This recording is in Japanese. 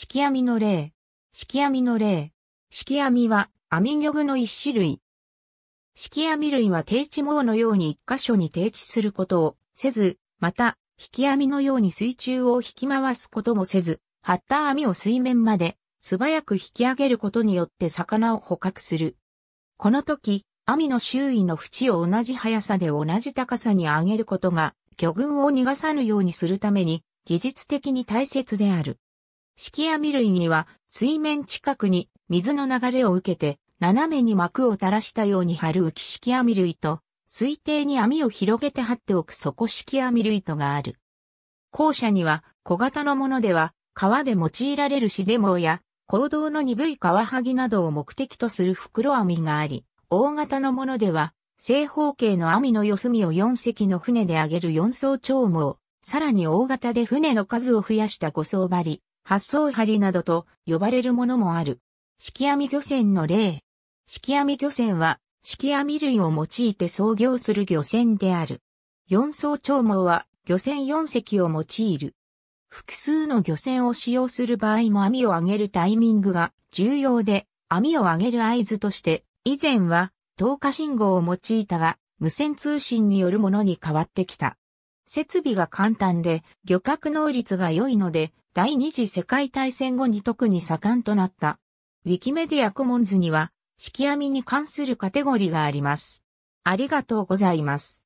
式網の例。式網の例。式網は網魚具の一種類。式網類は定置網のように一箇所に定置することをせず、また、引き網のように水中を引き回すこともせず、張った網を水面まで素早く引き上げることによって魚を捕獲する。この時、網の周囲の縁を同じ速さで同じ高さに上げることが魚群を逃がさぬようにするために技術的に大切である。式網類には水面近くに水の流れを受けて斜めに膜を垂らしたように張る浮き式網類と水底に網を広げて張っておく底式網類とがある。後者には小型のものでは川で用いられるシデ網や行動の鈍い川ワハギなどを目的とする袋網があり、大型のものでは正方形の網の四隅を4隻の船で上げる4層長網、さらに大型で船の数を増やした5層張り、発想針などと呼ばれるものもある。式網漁船の例。式網漁船は、式網類を用いて操業する漁船である。四層長毛は、漁船四隻を用いる。複数の漁船を使用する場合も網を上げるタイミングが重要で、網を上げる合図として、以前は、透過信号を用いたが、無線通信によるものに変わってきた。設備が簡単で、漁獲能率が良いので、第二次世界大戦後に特に盛んとなった。ウィキメディアコモンズには、式網に関するカテゴリがあります。ありがとうございます。